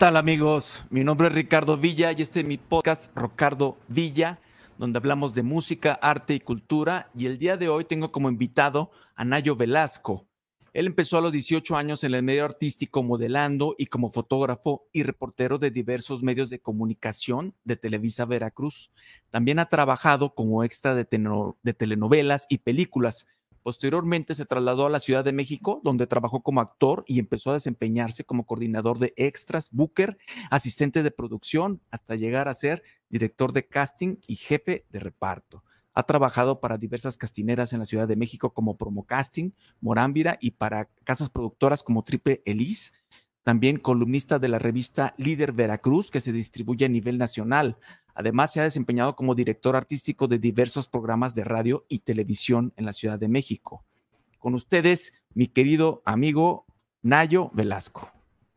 tal amigos? Mi nombre es Ricardo Villa y este es mi podcast Rocardo Villa, donde hablamos de música, arte y cultura. Y el día de hoy tengo como invitado a Nayo Velasco. Él empezó a los 18 años en el medio artístico modelando y como fotógrafo y reportero de diversos medios de comunicación de Televisa Veracruz. También ha trabajado como extra de telenovelas y películas. Posteriormente se trasladó a la Ciudad de México, donde trabajó como actor y empezó a desempeñarse como coordinador de extras, booker, asistente de producción, hasta llegar a ser director de casting y jefe de reparto. Ha trabajado para diversas castineras en la Ciudad de México como Promo Casting, Morámbira y para casas productoras como Triple Elise también columnista de la revista Líder Veracruz, que se distribuye a nivel nacional. Además, se ha desempeñado como director artístico de diversos programas de radio y televisión en la Ciudad de México. Con ustedes, mi querido amigo Nayo Velasco.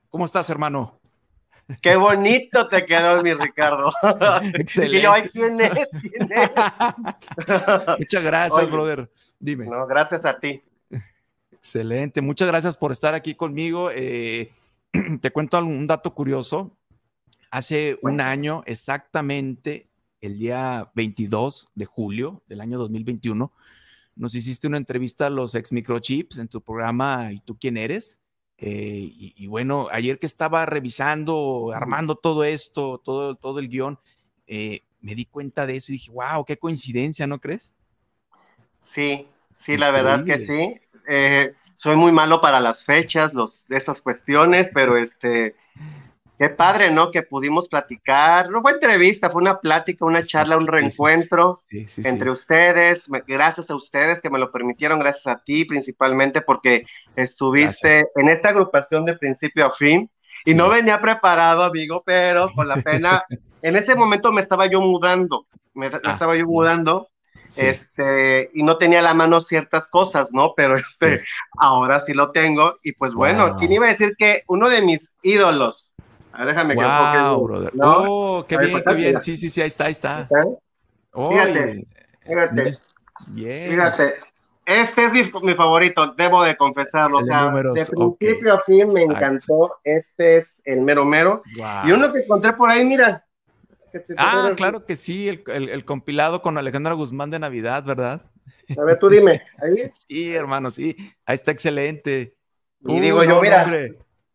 ¿Cómo estás, hermano? Qué bonito te quedó mi Ricardo. Excelente. ¿quién es? Muchas gracias, brother. Dime. gracias a ti. Excelente. Muchas gracias por estar aquí conmigo. Eh, te cuento un dato curioso. Hace un año, exactamente el día 22 de julio del año 2021, nos hiciste una entrevista a los ex microchips en tu programa ¿Y tú quién eres? Eh, y, bueno, ayer que estaba revisando, armando todo esto, todo, todo el guión, eh, me di cuenta de eso y dije, wow, qué coincidencia, ¿no crees? Sí, sí, la verdad que sí. Eh, soy muy malo para las fechas, los, esas cuestiones, pero este, qué padre, ¿no? Que pudimos platicar. No fue entrevista, fue una plática, una charla, un reencuentro entre ustedes. Gracias a ustedes que me lo permitieron, gracias a ti principalmente, porque estuviste en esta agrupación de principio a fin. Y no venía preparado, amigo, pero con la pena. en ese momento me estaba yo mudando, me, ah, estaba yo mudando este, y no tenía a la mano ciertas cosas, ¿no? Pero este, ahora sí lo tengo. Y pues bueno, wow. ¿quién iba a decir que uno de mis ídolos? A ver, déjame que enfoque. Brother. ¿no? Oh, qué bien, pues, qué bien. Sí, sí, sí, ahí está, ahí está. Fíjate, fíjate. Bien. Fíjate. Este es mi, favorito, debo de confesarlo. de principio a fin me encantó. Este es el mero mero. Y uno que encontré por ahí, mira, ah, claro que sí, el, compilado con Alejandra Guzmán de Navidad, ¿verdad? A ver, tú dime, ¿ahí? sí, hermano, sí, ahí está excelente. Y digo yo, mira,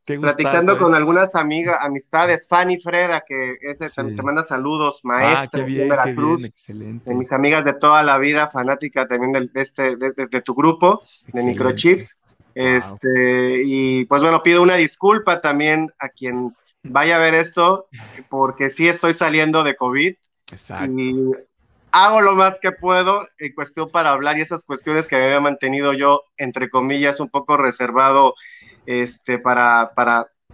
platicando eh. con algunas amigas, amistades, Fanny Freda, que te manda saludos, ah, maestra de Veracruz, de mis amigas de toda la vida, fanática también de, este, de, tu grupo, de Microchips. Este, y pues bueno, pido una disculpa también a quien vaya a ver esto, porque sí estoy saliendo de COVID. Exacto. Y hago lo más que puedo en cuestión para hablar y esas cuestiones que había mantenido yo, entre comillas, un poco reservado, este, para,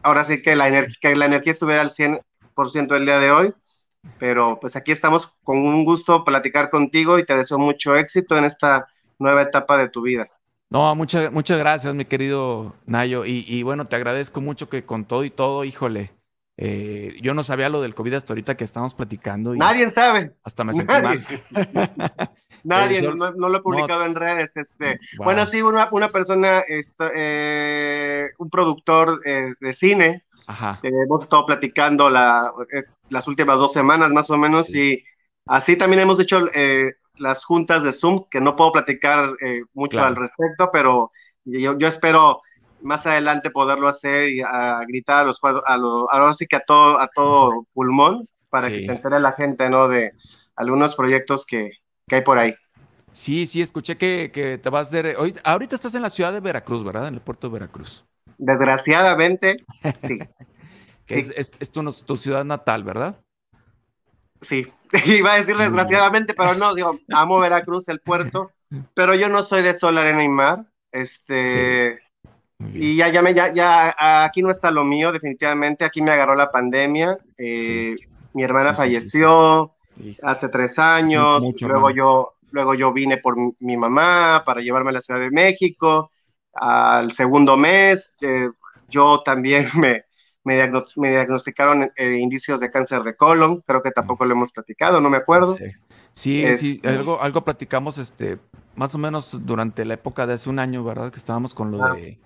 ahora sí que la, que la energía estuviera al 100% el día de hoy. Pero pues aquí estamos con un gusto platicar contigo y te deseo mucho éxito en esta nueva etapa de tu vida. No, muchas, muchas gracias, mi querido Nayo. Y, bueno, te agradezco mucho que con todo y todo, híjole, eh, yo no sabía lo del COVID hasta ahorita que estamos platicando. Nadie sabe. Hasta me sentí Nadie. mal. Nadie, no, lo he publicado en redes. Este. Bueno, sí, una, persona, este, eh, un productor eh, de cine, Ajá. hemos estado platicando las últimas dos semanas más o menos y así también hemos hecho las juntas de Zoom, que no puedo platicar eh, mucho al respecto, pero yo, espero más adelante poderlo hacer y a gritar a los a ahora sí que a todo, a todo pulmón, para que se entere la gente, ¿no? De algunos proyectos que, hay por ahí. Sí, sí, escuché que, te vas de... Hoy, ahorita estás en la ciudad de Veracruz, ¿verdad? En el puerto de Veracruz. Desgraciadamente, sí. Es, es tu ciudad natal, ¿verdad? sí, iba a decir desgraciadamente, pero no, digo, amo Veracruz, el puerto, pero yo no soy de sol, arena y mar, este, y ya, ya, me, ya, aquí no está lo mío, definitivamente, aquí me agarró la pandemia, eh, mi hermana falleció hace tres años, luego yo, luego yo vine por mi, mamá para llevarme a la Ciudad de México, al segundo mes, eh, yo también me me, diagnosticaron eh, indicios de cáncer de colon, creo que tampoco lo hemos platicado, no me acuerdo. Sí, este, algo, algo platicamos este, más o menos durante la época de hace un año, ¿verdad? Que estábamos con lo ah. de,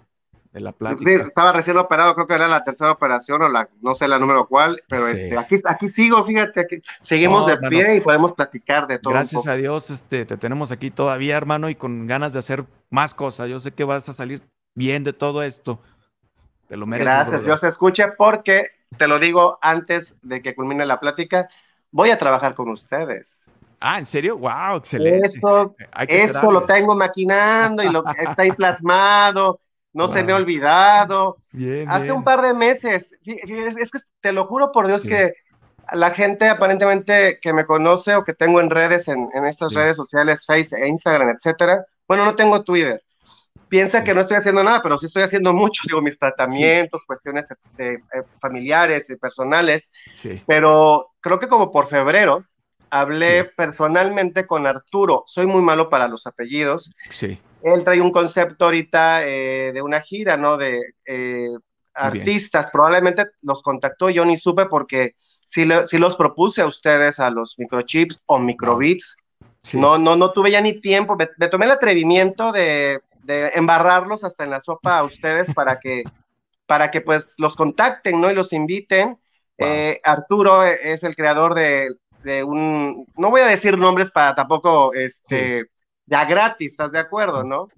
la plática. estaba recién operado, creo que era la tercera operación o la, no sé la número cuál, pero este, aquí, sigo, fíjate, seguimos de pie y podemos platicar de todo. Gracias a Dios, este, te tenemos aquí todavía, hermano, y con ganas de hacer más cosas. Yo sé que vas a salir bien de todo esto. Te lo mereces. Gracias, Dios escuche, porque te lo digo antes de que culmine la plática. Voy a trabajar con ustedes. Ah, ¿en serio? ¡Wow! Excelente. Eso, lo tengo maquinando y lo está ahí plasmado. No se me ha olvidado. Hace un par de meses, es que te lo juro por Dios que la gente aparentemente que me conoce o que tengo en redes, en, estas redes sociales, Facebook, e Instagram, etcétera. Bueno, no tengo Twitter, piensa que no estoy haciendo nada, pero sí estoy haciendo mucho, digo, mis tratamientos, cuestiones este, eh, familiares y personales, sí. pero creo que como por febrero hablé personalmente con Arturo, soy muy malo para los apellidos, sí. él trae un concepto ahorita eh, de una gira, ¿no? De eh, artistas, probablemente los contactó, yo ni supe porque sí, los propuse a ustedes, a los microchips o microbits. No. Sí. No, no, no tuve ya ni tiempo. me, tomé el atrevimiento de de embarrarlos hasta en la sopa a ustedes para que, para que pues los contacten, ¿no? Y los inviten. Eh, Arturo es el creador de, un, no voy a decir nombres para tampoco, este, ya gratis, ¿estás de acuerdo, no?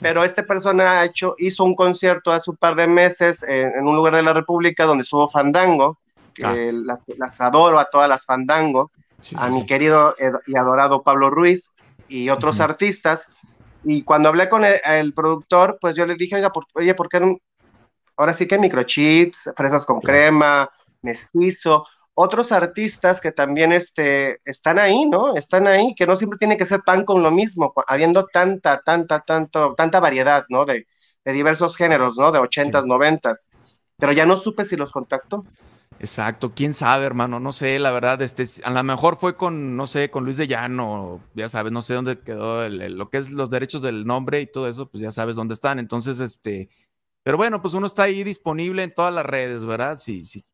Pero este persona hecho, hizo un concierto hace un par de meses en, un lugar de la República donde estuvo Fandango, que ah. las, adoro a todas las Fandango, a mi querido y adorado Pablo Ruiz y otros artistas. Y cuando hablé con el, productor, pues yo le dije, oye, ¿por qué no? Ahora sí que microchips, fresas con crema, mestizo, otros artistas que también este, están ahí, ¿no? Están ahí, que no siempre tiene que ser pan con lo mismo, habiendo tanta, tanta, tanto, tanta variedad, ¿no? De, de diversos géneros, ¿no? De ochentas, noventas. Pero ya no supe si los contacto. Exacto, quién sabe, hermano, no sé, la verdad, este, a lo mejor fue con, no sé, con Luis de Llano, ya sabes, no sé dónde quedó lo que es los derechos del nombre y todo eso, pues ya sabes dónde están. Entonces, este, pero bueno, pues uno está ahí disponible en todas las redes, ¿verdad? Sí, sí.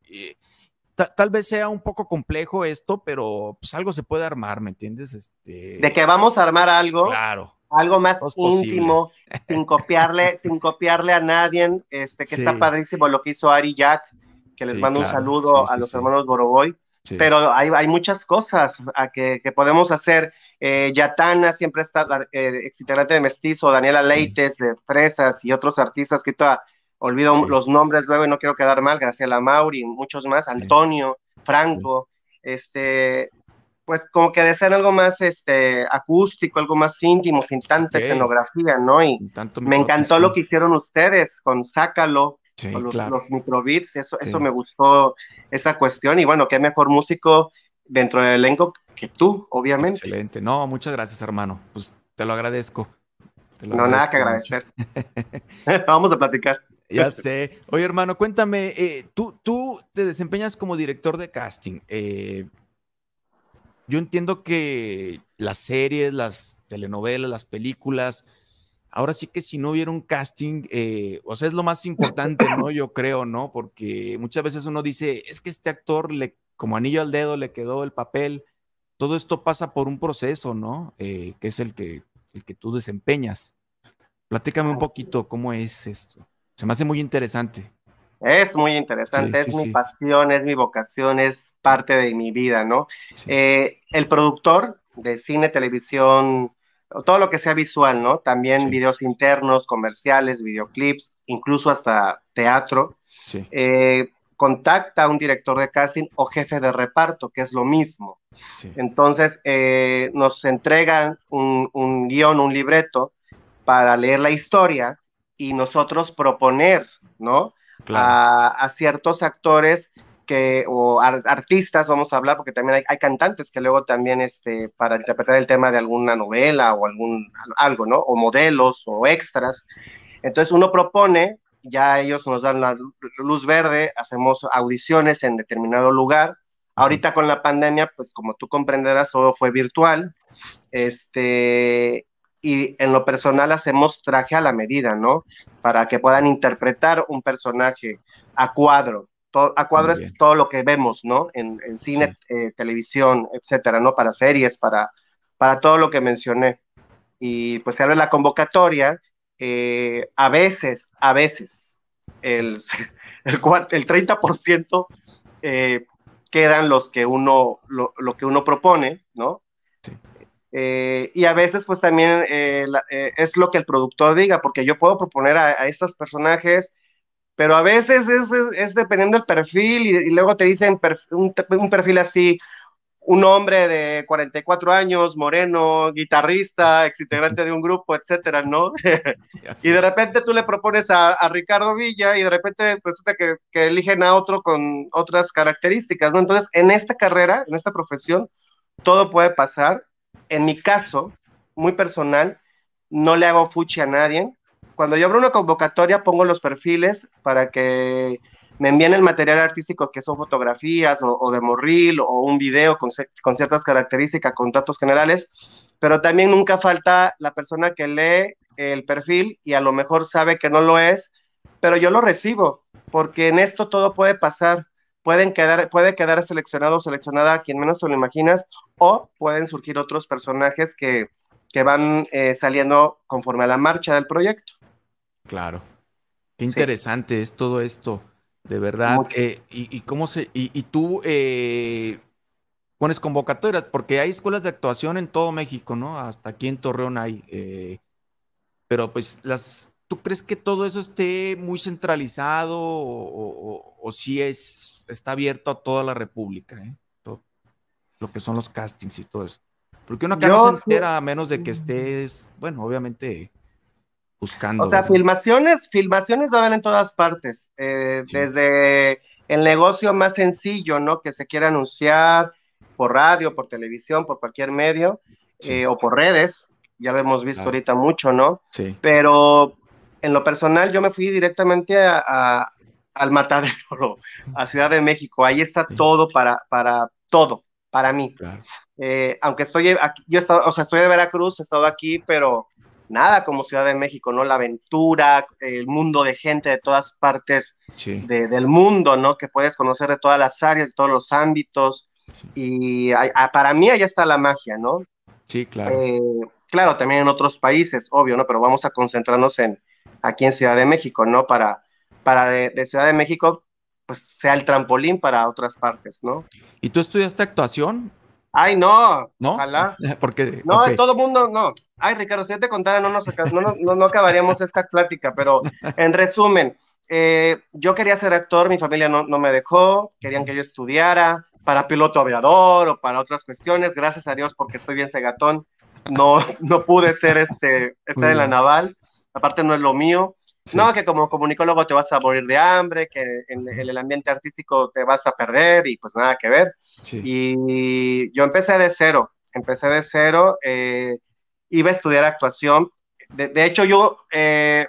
tal vez sea un poco complejo esto, pero pues algo se puede armar, ¿me entiendes? Este, de que vamos a armar algo. Claro algo más íntimo, sin copiarle, sin copiarle a nadie, este que está padrísimo lo que hizo Ari Jack que les mando un saludo a los hermanos Boroboy. Pero hay, hay, muchas cosas a que, que, podemos hacer. Eh, Yatana siempre está, eh, de Mestizo, Daniela Leites de Fresas y otros artistas que toda, olvido los nombres luego y no quiero quedar mal, Graciela Mauri, muchos más, Antonio, Franco, este, pues como que desean algo más este acústico, algo más íntimo, sin tanta escenografía, ¿no? Y me encantó lo que hicieron ustedes con Sácalo, los, claro. microbeats, eso, eso me gustó, esa cuestión. Y bueno, qué mejor músico dentro del elenco que tú, obviamente. Excelente. No, muchas gracias, hermano. Pues te lo agradezco. no, nada que agradecer. Vamos a platicar. Ya sé. Oye, hermano, cuéntame, eh, tú, tú te desempeñas como director de casting. Eh, yo entiendo que las series, las telenovelas, las películas, ahora sí que si no hubiera un casting, eh, o sea, es lo más importante, ¿no? Yo creo, ¿no? Porque muchas veces uno dice, es que este actor le, como anillo al dedo, le quedó el papel. Todo esto pasa por un proceso, ¿no? Eh, que es el que, el que tú desempeñas. Platícame un poquito cómo es esto. Se me hace muy interesante. Es muy interesante, es mi pasión, es mi vocación, es parte de mi vida, ¿no? Eh, el productor de cine, televisión, todo lo que sea visual, ¿no? También videos internos, comerciales, videoclips, incluso hasta teatro. Sí. Eh, contacta a un director de casting o jefe de reparto, que es lo mismo. Sí. Entonces, eh, nos entregan un, guión, un libreto para leer la historia y nosotros proponer, ¿no? Claro. a, ciertos actores o artistas, vamos a hablar, porque también hay, cantantes que luego también, este, para interpretar el tema de alguna novela o algún, algo, ¿no? O modelos o extras. Entonces uno propone, ya ellos nos dan la luz verde, hacemos audiciones en determinado lugar. Ahorita con la pandemia, pues como tú comprenderás, todo fue virtual. Este, y en lo personal hacemos traje a la medida, ¿no? Para que puedan interpretar un personaje a cuadro todo, a cuadros todo lo que vemos, ¿no? En, cine, eh, televisión, etcétera, ¿no? Para series, para, para todo lo que mencioné. Y pues se abre la convocatoria, eh, a veces, a veces, el, el, 30% eh, quedan los que uno, lo, lo que uno propone, ¿no? Sí. y a veces, pues también es lo que el productor diga, porque yo puedo proponer a, a estos personajes pero a veces es, dependiendo del perfil y, luego te dicen un, perfil así, un hombre de 44 años, moreno, guitarrista, ex de un grupo, etcétera, ¿no? y de repente tú le propones a, Ricardo Villa y de repente resulta que, que, eligen a otro con otras características, ¿no? Entonces, en esta carrera, en esta profesión, todo puede pasar. En mi caso, muy personal, no le hago fuchi a nadie cuando yo abro una convocatoria pongo los perfiles para que me envíen el material artístico que son fotografías o, de morril o un video con, ciertas características, con datos generales, pero también nunca falta la persona que lee el perfil y a lo mejor sabe que no lo es, pero yo lo recibo, porque en esto todo puede pasar. Pueden quedar, puede quedar seleccionado o seleccionada a quien menos te lo imaginas, o pueden surgir otros personajes que, que van eh, saliendo conforme a la marcha del proyecto. Claro. Qué interesante es todo esto, de verdad. Eh, y, cómo se, y, tú eh, pones convocatorias, porque hay escuelas de actuación en todo México, ¿no? Hasta aquí en Torreón hay. Eh, pero pues las, ¿tú crees que todo eso esté muy centralizado o, si es, está abierto a toda la República? Todo, lo que son los castings y todo eso. Porque uno acá no se entera a menos de que estés, bueno, obviamente buscando. O sea, filmaciones, filmaciones van en todas partes, eh, desde el negocio más sencillo, ¿no? Que se quiera anunciar por radio, por televisión, por cualquier medio, eh, o por redes, ya lo hemos visto ahorita mucho, ¿no? Sí. Pero en lo personal yo me fui directamente a, al matadero, a Ciudad de México, ahí está todo para, para todo, para mí. Claro. Eh, aunque estoy aquí, yo he estado, o sea, estoy de Veracruz, he estado aquí, pero nada como Ciudad de México, ¿no? La aventura, el mundo de gente de todas partes del mundo, ¿no? Que puedes conocer de todas las áreas, de todos los ámbitos. Y ah, para mí allá está la magia, ¿no? Sí, claro. Eh, claro, también en otros países, obvio, ¿no? Pero vamos a concentrarnos en aquí en Ciudad de México, ¿no? Para, para de Ciudad de México, pues sea el trampolín para otras partes, ¿no? ¿Y tú estudiaste actuación? Ay, no. ¿No? Ojalá. Porque, no, todo el mundo, no. Ay, Ricardo, si yo te contara, no, nos, no, no, acabaríamos esta plática, pero en resumen, eh, yo quería ser actor, mi familia no, no me dejó, querían que yo estudiara para piloto aviador o para otras cuestiones, gracias a Dios porque estoy bien cegatón, no, no pude ser este, estar en la naval, aparte no es lo mío, no, que como comunicólogo te vas a morir de hambre, que en, el ambiente artístico te vas a perder y pues nada que ver. Y yo empecé de cero, empecé de cero, eh, iba a estudiar actuación. De, hecho, yo, eh,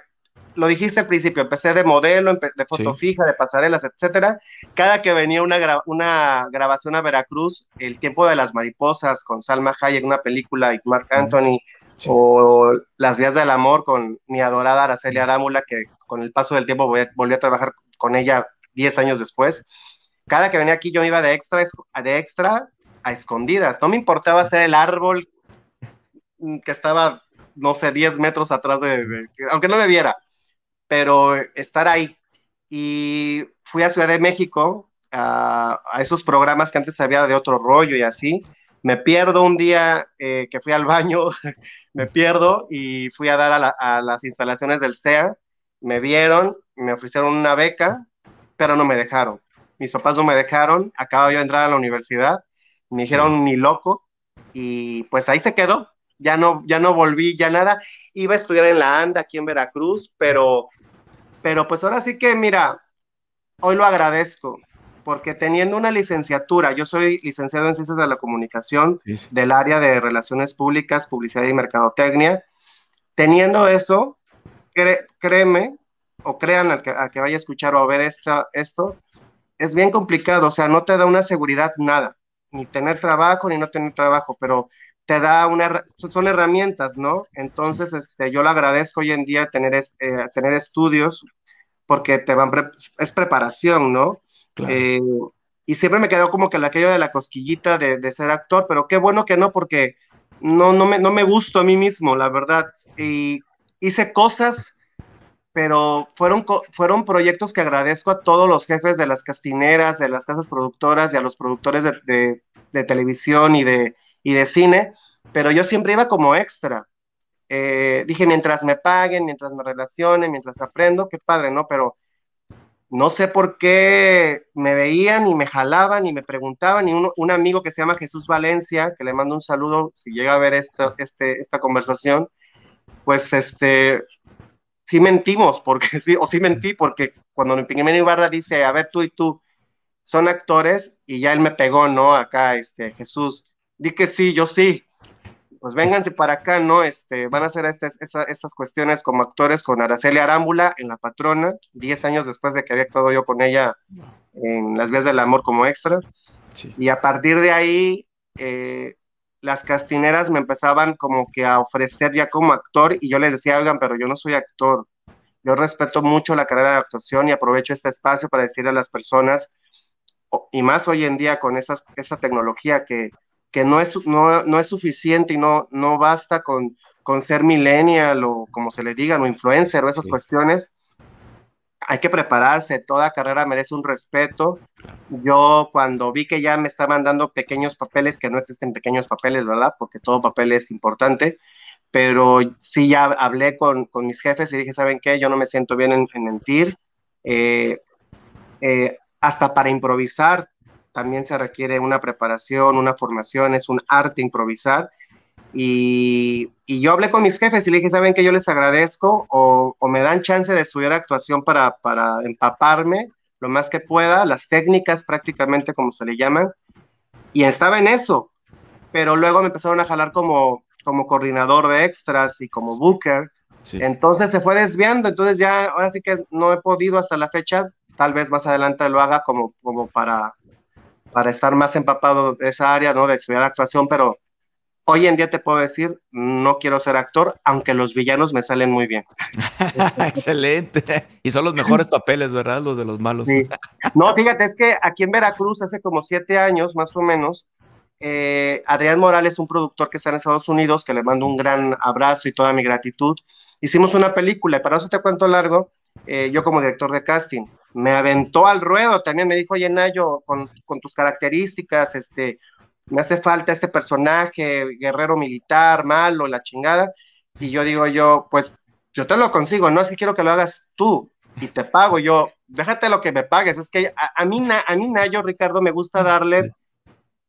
lo dijiste al principio, empecé de modelo, de foto fija, de pasarelas, etcétera. Cada que venía una, una grabación a Veracruz, El tiempo de las mariposas con Salma Hayek, una película, y Mark Anthony. O Las vías del amor con mi adorada Araceli Arámula, que con el paso del tiempo volví a trabajar con ella 10 años después. Cada que venía aquí yo iba de extra, de extra a escondidas. No me importaba ser el árbol que estaba, no sé, 10 metros atrás de, aunque no me viera, pero estar ahí. Y fui a Ciudad de México a, a esos programas que antes había de otro rollo y así me pierdo un día eh, que fui al baño, me pierdo y fui a dar a, las instalaciones del CEA, me vieron, me ofrecieron una beca, pero no me dejaron. Mis papás no me dejaron, acababa yo de entrar a la universidad, me dijeron ni loco y pues ahí se quedó. Ya no, ya no volví, ya nada. Iba a estudiar en la ANDA aquí en Veracruz, pero, pero pues ahora sí que mira, hoy lo agradezco porque teniendo una licenciatura, yo soy licenciado en Ciencias de la Comunicación del área de Relaciones Públicas, Publicidad y Mercadotecnia, teniendo eso, créeme o crean al que, vaya a escuchar o a ver esto, es bien complicado, o sea, no te da una seguridad nada, ni tener trabajo, ni no tener trabajo, pero te da una, son herramientas, ¿no? Entonces, este, yo lo agradezco hoy en día tener, eh, tener estudios porque te van, es preparación, ¿no? Eh, y siempre me quedó como que aquello de la cosquillita de, ser actor, pero qué bueno que no, porque no, no, me, no me gusto a mí mismo, la verdad. Y hice cosas, pero fueron, fueron proyectos que agradezco a todos los jefes de las castineras, de las casas productoras y a los productores de, televisión y de, de cine, pero yo siempre iba como extra. Eh, dije, mientras me paguen, mientras me relacionen, mientras aprendo, qué padre, ¿no? Pero no sé por qué me veían y me jalaban y me preguntaban, y un, amigo que se llama Jesús Valencia, que le mando un saludo si llega a ver esta, este, esta conversación, pues este, sí mentimos, porque sí, o sí mentí, porque cuando Pigmeno Ibarra dice, a ver tú y tú, son actores, y ya él me pegó, ¿no? Acá, este, Jesús, di que sí, yo sí, pues vénganse para acá, ¿no? Este, van a hacer estas, estas, estas cuestiones como actores con Araceli Arámbula en La Patrona, 10 años después de que había actuado yo con ella en Las Vías del Amor como extra. Y a partir de ahí, eh, las castineras me empezaban como que a ofrecer ya como actor y yo les decía, oigan, pero yo no soy actor. Yo respeto mucho la carrera de actuación y aprovecho este espacio para decirle a las personas, y más hoy en día con esta tecnología que, que no es, no, es suficiente y no, no basta con, con ser millennial o como se le diga, o influencer o esas cuestiones. Hay que prepararse, toda carrera merece un respeto. Yo cuando vi que ya me estaban dando pequeños papeles, que no existen pequeños papeles, ¿verdad? Porque todo papel es importante, pero sí ya hablé con, mis jefes y dije, ¿saben qué? Yo no me siento bien en, mentir. Eh, eh, hasta para improvisar, también se requiere una preparación, una formación, es un arte improvisar. Y, yo hablé con mis jefes y les dije, ¿saben que yo les agradezco o, me dan chance de estudiar actuación para, para empaparme lo más que pueda, las técnicas prácticamente como se le llaman? Y estaba en eso, pero luego me empezaron a jalar como, como coordinador de extras y como booker. Entonces se fue desviando, entonces ya ahora sí que no he podido hasta la fecha, tal vez más adelante lo haga como, como para para estar más empapado de esa área, ¿no? De estudiar actuación, pero hoy en día te puedo decir, no quiero ser actor, aunque los villanos me salen muy bien. Excelente. Y son los mejores papeles, ¿verdad? Los de los malos. No, fíjate, es que aquí en Veracruz, hace como siete años, más o menos, eh, Adrián Morales, un productor que está en Estados Unidos, que le mando un gran abrazo y toda mi gratitud, hicimos una película, y para eso te cuento largo, eh, yo como director de casting me aventó al ruedo, también me dijo, oye Nayo, con, tus características, este, me hace falta este personaje, guerrero militar, malo, la chingada, y yo digo yo, pues yo te lo consigo, no, Si quiero que lo hagas tú, y te pago yo, déjate lo que me pagues, es que a, mí, a mí Nayo, Ricardo, me gusta darle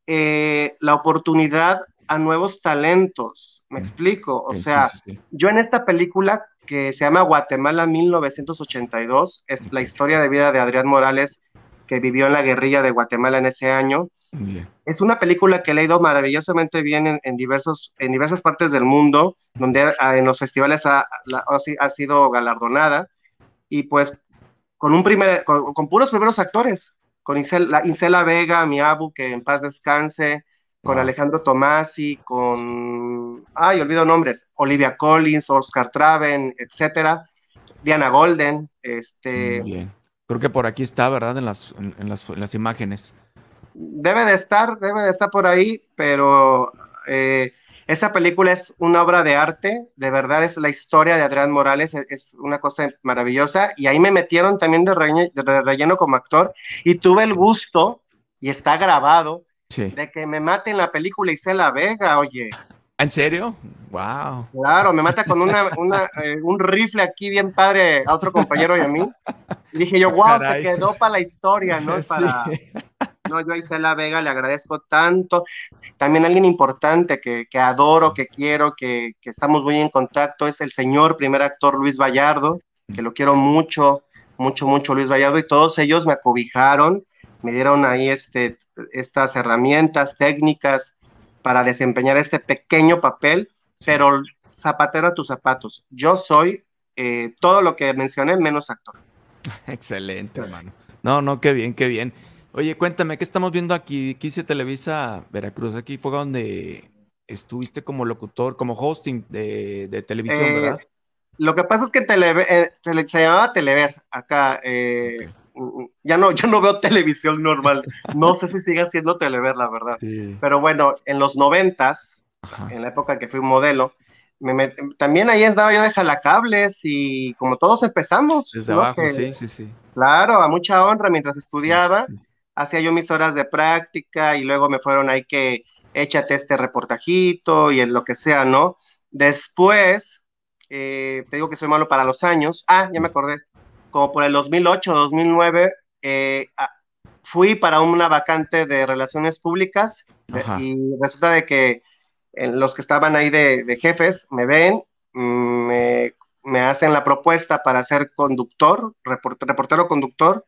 eh, la oportunidad a nuevos talentos, me mm. explico, o sea, yo en esta película que se llama Guatemala 1982. Es la historia de vida de Adrián Morales, que vivió en la guerrilla de Guatemala en ese año. Es una película que le ha ido maravillosamente bien en, diversos, en diversas partes del mundo, donde en los festivales ha, sido galardonada. Y pues con, un primer, con, puros primeros actores, con Incela Vega, mi que en paz descanse, con Alejandro Tomasi, con, ay, olvido nombres, Olivia Collins, Oscar Traven, etcétera, Diana Golden, este... Creo que por aquí está, ¿verdad? En las, en, las, imágenes. Debe de estar, debe de estar por ahí, pero eh, esta película es una obra de arte, de verdad es la historia de Adrián Morales, e-, es, una cosa maravillosa, y ahí me metieron también de relleno como actor, y tuve el gusto, y está grabado, de que me mate en la película Isela Vega, oye. ¿En serio? Wow. Claro, me mata con una, eh, un rifle aquí bien padre a otro compañero y a mí. dije yo, wow, se quedó para la historia, ¿no? No, yo a Isela Vega le agradezco tanto. También alguien importante que, adoro, que quiero, que, que, estamos muy en contacto, es el señor primer actor Luis Vallardo, que lo quiero mucho, mucho, mucho Luis Vallardo, y todos ellos me acobijaron me dieron ahí este, estas herramientas técnicas para desempeñar este pequeño papel, pero zapatero a tus zapatos. Yo soy eh, todo lo que mencioné menos actor. Excelente, hermano. No, no, qué bien, qué bien. Oye, cuéntame, ¿qué estamos viendo aquí? ¿Qué hice Televisa Veracruz. Aquí fue donde estuviste como locutor, como hosting de, televisión, eh, ¿verdad? Lo que pasa es que eh, se, llamaba Telever acá ya no, yo no veo televisión normal. No sé si sigue siendo telever, la verdad. Pero bueno, en los noventas, en la época que fui un modelo, también ahí andaba yo de jalacables y como todos empezamos. Desde abajo, sí, sí, sí. Claro, a mucha honra mientras estudiaba, hacía yo mis horas de práctica y luego me fueron ahí que échate este reportajito y en lo que sea, ¿no? Después, eh, te digo que soy malo para los años. Ah, ya me acordé como por el 2008, 2009, eh, fui para una vacante de relaciones públicas eh, y resulta de que eh, los que estaban ahí de, jefes me ven, mm, me, hacen la propuesta para ser conductor, reportero, conductor.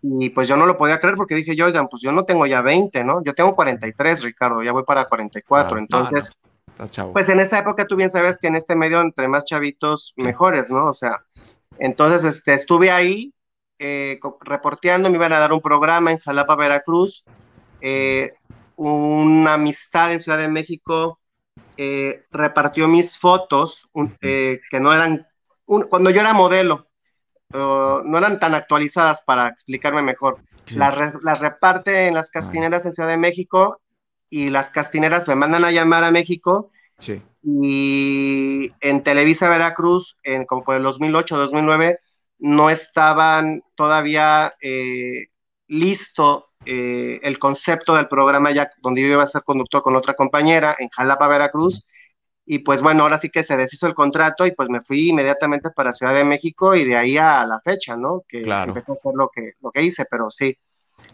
Y pues yo no lo podía creer porque dije yo, oigan, pues yo no tengo ya 20, ¿no? Yo tengo 43, Ricardo, ya voy para 44. entonces, Pues en esa época tú bien sabes que en este medio, entre más chavitos, mejores, ¿no? O sea, entonces, este, estuve ahí eh, reporteando, me iban a dar un programa en Jalapa, Veracruz, eh, una amistad en Ciudad de México eh, repartió mis fotos que no eran, cuando yo era modelo, no eran tan actualizadas para explicarme mejor. Las, las, reparte en las castineras en Ciudad de México y las castineras me mandan a llamar a México Sí. Y en Televisa Veracruz, en, como por el 2008-2009, no estaban todavía eh, listo eh, el concepto del programa, ya donde yo iba a ser conductor con otra compañera en Jalapa, Veracruz. Y pues bueno, ahora sí que se deshizo el contrato y pues me fui inmediatamente para Ciudad de México y de ahí a la fecha, ¿no? Que claro. empecé a hacer lo que, lo que hice, pero sí.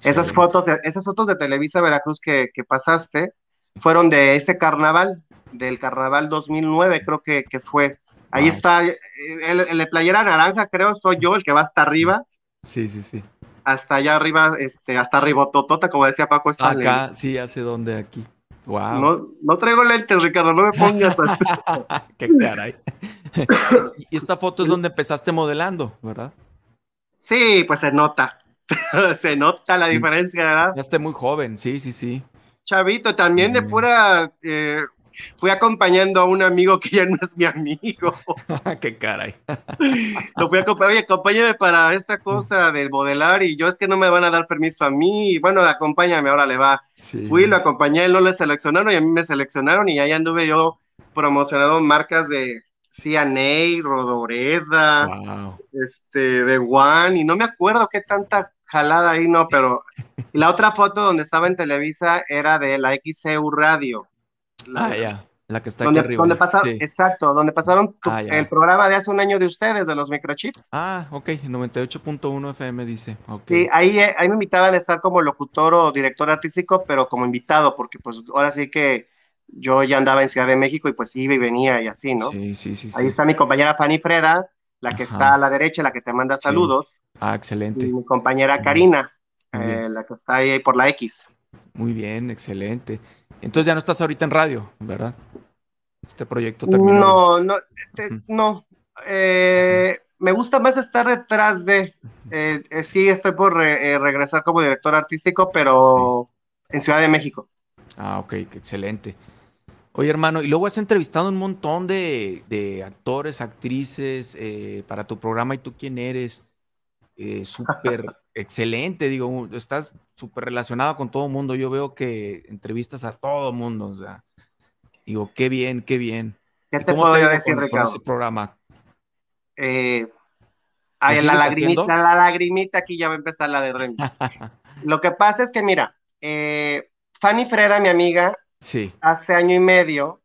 Esas fotos, de, esas fotos de Televisa Veracruz que, que pasaste fueron de ese carnaval, del Carnaval 2009, creo que, fue. Ahí está, eh, el, playera naranja, creo, soy yo el que va hasta arriba. Sí, sí, sí. Hasta allá arriba, este, hasta totota, como decía Paco. Acá, sí, hace donde aquí. Wow. No, traigo lentes, Ricardo, no me pongas hasta. Qué caray. y esta foto es donde empezaste modelando, ¿verdad? Sí, pues se nota. se nota la diferencia, ¿verdad? Ya esté muy joven, sí, sí, sí. Chavito, también de pura eh, fui acompañando a un amigo que ya no es mi amigo. Ah, ¡Qué caray! Lo fui a oye, acompáñame para esta cosa del modelar y yo es que no me van a dar permiso a mí. Y bueno, acompáñame, ahora le va. Sí. Fui, lo acompañé, él no le seleccionaron y a mí me seleccionaron y ahí anduve yo promocionando marcas de CNA, Rodoreda, este, de One y no me acuerdo qué tanta jalada ahí, no, pero la otra foto donde estaba en Televisa era de la XEU Radio. Ah, la, que está aquí arriba. Exacto, donde pasaron ah, el programa de hace un año de ustedes, de los microchips. Ah, ok, 98.1 FM dice. ahí, eh, ahí me invitaban a estar como locutor o director artístico, pero como invitado, porque pues ahora sí que yo ya andaba en Ciudad de México y pues iba y venía y así, ¿no? Sí, sí, sí. Ahí está mi compañera Fanny Freda, la que está a la derecha, la que te manda saludos. Ah, excelente. Y mi compañera Karina, eh, la que está ahí por la X. Muy bien, excelente. Entonces ya no estás ahorita en radio, ¿verdad? Este proyecto terminó. No, no, este, no. Eh, me gusta más estar detrás de. Eh, eh sí, estoy por eh, regresar como director artístico, pero en Ciudad de México. Ah, ok, excelente. Oye, hermano, y luego has entrevistado un montón de, de actores, actrices para tu programa y tú quién eres. Súper excelente, digo, estás súper relacionado con todo el mundo. Yo veo que entrevistas a todo el mundo, o sea, digo, qué bien, qué bien. ¿Qué te puedo decir, Ricardo? programa? Eh, ay, la, lagrimita, la lagrimita aquí ya va a empezar la de Remy. Lo que pasa es que, mira, eh, Fanny Freda, mi amiga, hace año y medio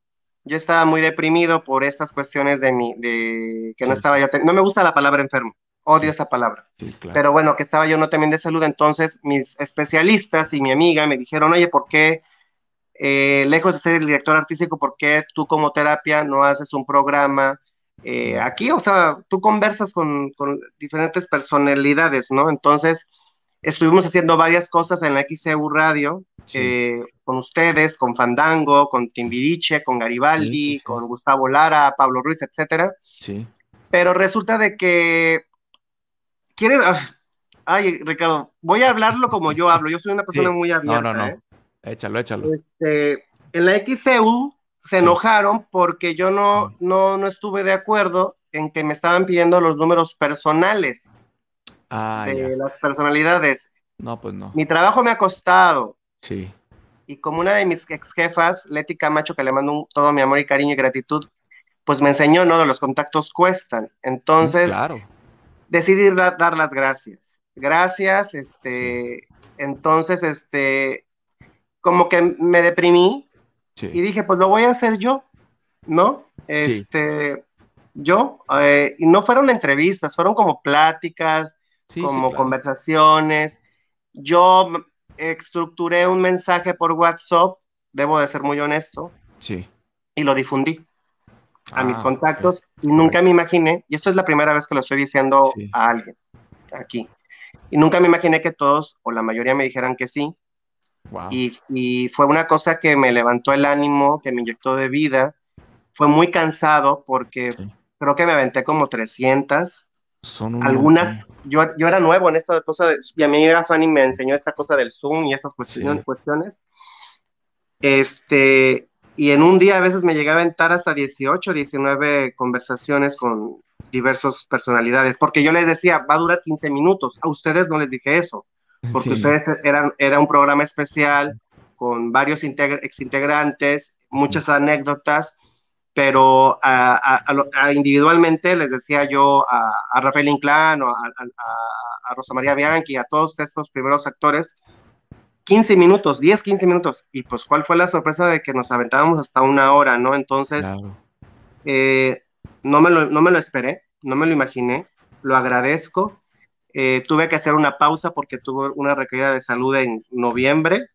yo estaba muy deprimido por estas cuestiones de mi, de que no estaba yo, no me gusta la palabra enfermo, Odio esa palabra. Pero bueno, que estaba yo no también de salud, entonces mis especialistas y mi amiga me dijeron, oye, ¿por qué, eh, lejos de ser el director artístico, por qué tú como terapia no haces un programa eh, aquí? O sea, tú conversas con, diferentes personalidades, ¿no? Entonces, estuvimos haciendo varias cosas en la XCU Radio, eh, con ustedes, con Fandango, con Timbiriche, con Garibaldi, con Gustavo Lara, Pablo Ruiz, etcétera. Sí. Pero resulta de que ¿Quieres? Ah, ay, Ricardo, voy a hablarlo como yo hablo. Yo soy una persona muy abierta. No, no, ¿eh? no. Échalo, échalo. Este, en la XCU se enojaron porque yo no, no, no estuve de acuerdo en que me estaban pidiendo los números personales ah, las personalidades. No, pues no. Mi trabajo me ha costado. Sí. Y como una de mis ex jefas, Leti Camacho, que le mando todo mi amor y cariño y gratitud, pues me enseñó, ¿no? de Los contactos cuestan. Mm, Entonces, claro decidí dar, las gracias. Gracias, este, entonces, este, como que me deprimí y dije, pues lo voy a hacer yo, ¿no? Este, yo, eh, y no fueron entrevistas, fueron como pláticas, como conversaciones. Yo estructuré un mensaje por WhatsApp, debo de ser muy honesto. Sí. Y lo difundí a mis ah, contactos. Y nunca me imaginé, y esto es la primera vez que lo estoy diciendo a alguien aquí, y nunca me imaginé que todos o la mayoría me dijeran que sí. Y, fue una cosa que me levantó el ánimo, que me inyectó de vida. Fue muy cansado porque creo que me aventé como 300. Son Algunas, yo, yo era nuevo en esta cosa, y a mí Fanny me enseñó esta cosa del Zoom y esas cuestiones. cuestiones. Este, y en un día a veces me llegaba a entrar hasta 18, 19 conversaciones con diversas personalidades, porque yo les decía, va a durar 15 minutos, a ustedes no les dije eso, porque ustedes eran, era un programa especial con varios ex exintegrantes, muchas anécdotas, pero individualmente les decía yo a, Rafael Inclán o a, Rosa María Bianchi, a todos estos primeros actores, 15 minutos, 10, 15 minutos. Y pues, ¿cuál fue la sorpresa de que nos aventábamos hasta una hora, no? Entonces, eh, no, me lo, no me lo esperé, no me lo imaginé, lo agradezco. Eh, tuve que hacer una pausa porque tuve una recaída de salud en noviembre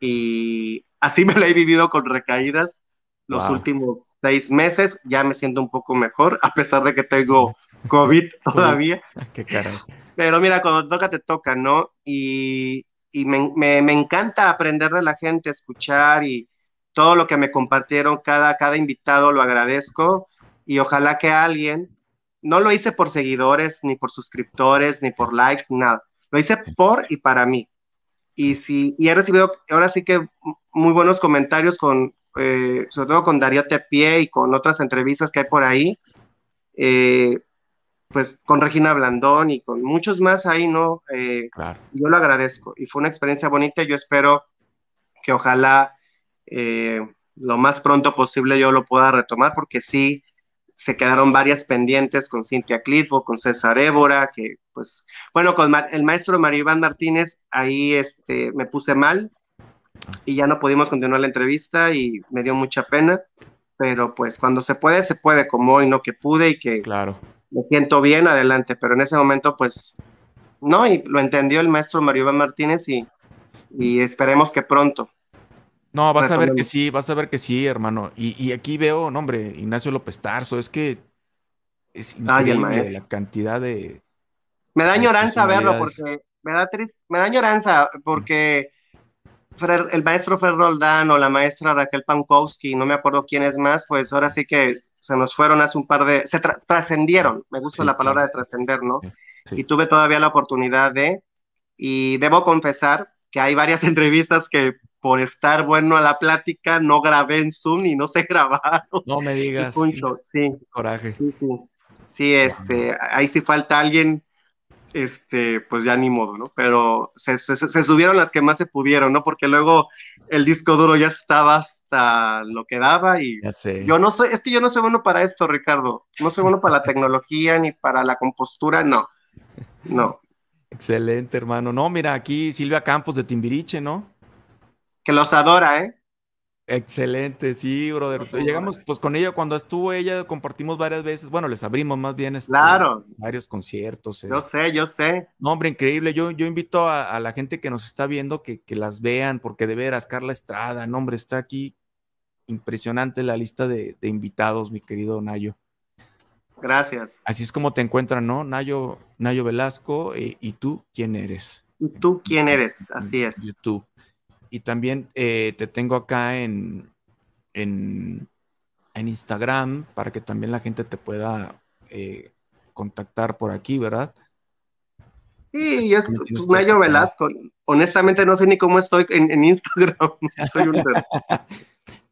y, así me la he vivido con recaídas los últimos seis meses. Ya me siento un poco mejor, a pesar de que tengo COVID todavía. Qué caro. Pero mira, cuando toca, te toca, ¿no? Y y me, encanta aprender de la gente, escuchar y todo lo que me compartieron, cada, cada invitado lo agradezco y ojalá que alguien, no lo hice por seguidores, ni por suscriptores, ni por likes, nada, lo hice por y para mí. Y, si, y he recibido ahora sí que muy buenos comentarios con, eh, sobre todo con Darío Tepié y con otras entrevistas que hay por ahí. Eh, pues con Regina Blandón y con muchos más ahí, ¿no? Eh, yo lo agradezco y fue una experiencia bonita yo espero que ojalá eh, lo más pronto posible yo lo pueda retomar porque sí, se quedaron varias pendientes con Cynthia Clitbo, con César Évora, que pues, bueno, con el maestro Mario Iván Martínez, ahí este, me puse mal y ya no pudimos continuar la entrevista y me dio mucha pena, pero pues cuando se puede, se puede, como hoy no que pude y que... Claro me siento bien, adelante. Pero en ese momento, pues, no, y lo entendió el maestro Mario Martínez y, y esperemos que pronto. No, vas a ver que sí, vas a ver que sí, hermano. Y, aquí veo, no, hombre, Ignacio López Tarso, es que es increíble la cantidad de. Me da añoranza verlo porque me da triste, me da añoranza porque el maestro Roldán o la maestra Raquel Pankowski, no me acuerdo quién es más, pues ahora sí que se nos fueron hace un par de, se trascendieron, me gusta la palabra de trascender, ¿no? Y tuve todavía la oportunidad de, y debo confesar que hay varias entrevistas que por estar bueno a la plática no grabé en Zoom y no se grabaron. No me digas. Sí. sí. Sí, sí. este, ahí sí falta alguien este, pues ya ni modo, ¿no? Pero se, subieron las que más se pudieron, ¿no? Porque luego el disco duro ya estaba hasta lo que daba y yo no soy, es que yo no soy bueno para esto, Ricardo, no soy bueno para la tecnología ni para la compostura, no, no. Excelente, hermano. No, mira, aquí Silvia Campos de Timbiriche, ¿no? Que los adora, ¿eh? Excelente, sí, brother. Llegamos pues con ella, cuando estuvo ella, compartimos varias veces, bueno, les abrimos más bien este, varios conciertos. Eh. Yo sé, yo sé. No, hombre, increíble. Yo, yo invito a, la gente que nos está viendo que, las vean, porque de veras, Carla Estrada, no, hombre, está aquí impresionante la lista de, invitados, mi querido Nayo. Gracias. Así es como te encuentran, ¿no? Nayo, Nayo Velasco, eh, ¿y tú quién eres? ¿Y tú quién eres? Así es. y tú y también eh, te tengo acá en, en, en, Instagram para que también la gente te pueda eh, contactar por aquí, ¿verdad? Sí, es Nayo Velasco. Honestamente no sé ni cómo estoy en, Instagram.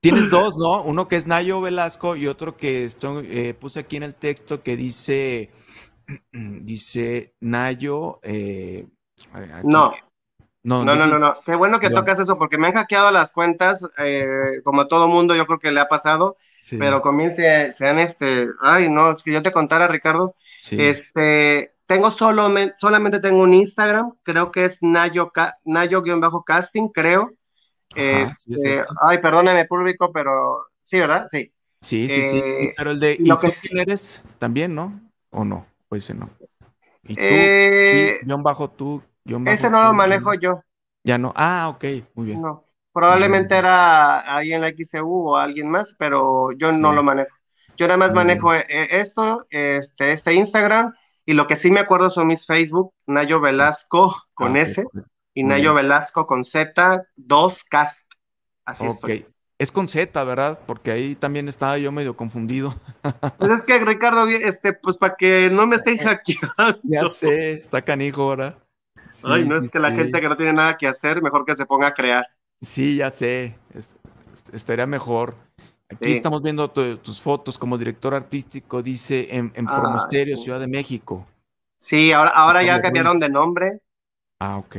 Tienes dos, ¿no? Uno que es Nayo Velasco y otro que eh, puse aquí en el texto que dice, dice Nayo. no, no, no, no, no, Qué bueno que tocas eso, porque me han hackeado las cuentas, eh, como a todo mundo, yo creo que le ha pasado, pero comience, se han este, ay, no, es que yo te contara, Ricardo, este, tengo solo, solamente tengo un Instagram, creo que es Nayo-casting, creo. Este, ay, perdóname, público, pero sí, ¿verdad? Sí. Sí, sí, sí. Eh, pero el de lo que eres también, ¿no? ¿O no? Pues no. ¿Y tú? Eh, bajo tú ese no lo manejo yo. Ya no. Ah, ok, muy bien. Probablemente era ahí en la XCU o alguien más, pero yo no lo manejo. Yo nada más manejo eh, esto, este, este Instagram, y lo que sí me acuerdo son mis Facebook, Nayo Velasco con ah, S y Nayo Velasco con Z, dos cast Así okay. Es con Z, ¿verdad? Porque ahí también estaba yo medio confundido. Pues es que Ricardo, este, pues para que no me esté hackeando. Ya sé, está canijo ahora. Ay, no es que la gente que no tiene nada que hacer, mejor que se ponga a crear. Sí, ya sé, estaría mejor. Aquí estamos viendo tus fotos como director artístico, dice, en, ah, Promosterio, Ciudad de México. Sí, ahora, ahora ya cambiaron de nombre. Ah, ok.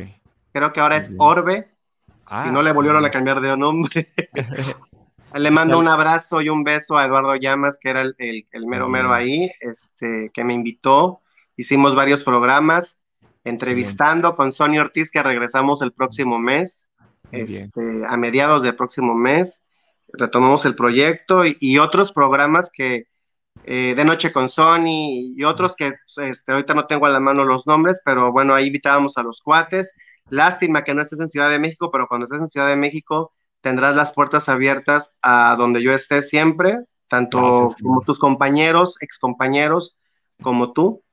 Creo que ahora es Orbe. si ah, no le volvieron a cambiar de nombre. Le mando un abrazo y un beso a Eduardo Llamas, que era el, el mero mero ahí, este, que me invitó. Hicimos varios programas entrevistando con Sony Ortiz, que regresamos el próximo mes, este, a mediados del próximo mes. Retomamos el proyecto y, otros programas que eh, de Noche con Sony y otros que este, ahorita no tengo a la mano los nombres, pero bueno, ahí invitábamos a los cuates. Lástima que no estés en Ciudad de México, pero cuando estés en Ciudad de México tendrás las puertas abiertas a donde yo esté siempre, tanto como tus compañeros, excompañeros, como tú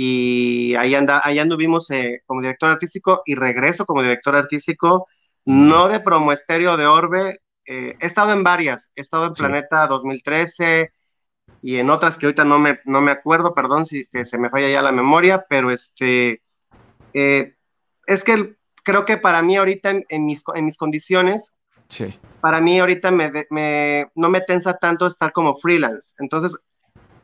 y ahí, anda, ahí anduvimos eh, como director artístico y regreso como director artístico, no de promo de Orbe, eh, he estado en varias, he estado en Planeta 2013 y en otras que ahorita no me, no me acuerdo, perdón si que se me falla ya la memoria, pero este, eh, es que creo que para mí ahorita en, mis, en mis condiciones, para mí ahorita me, me, no me tensa tanto estar como freelance, entonces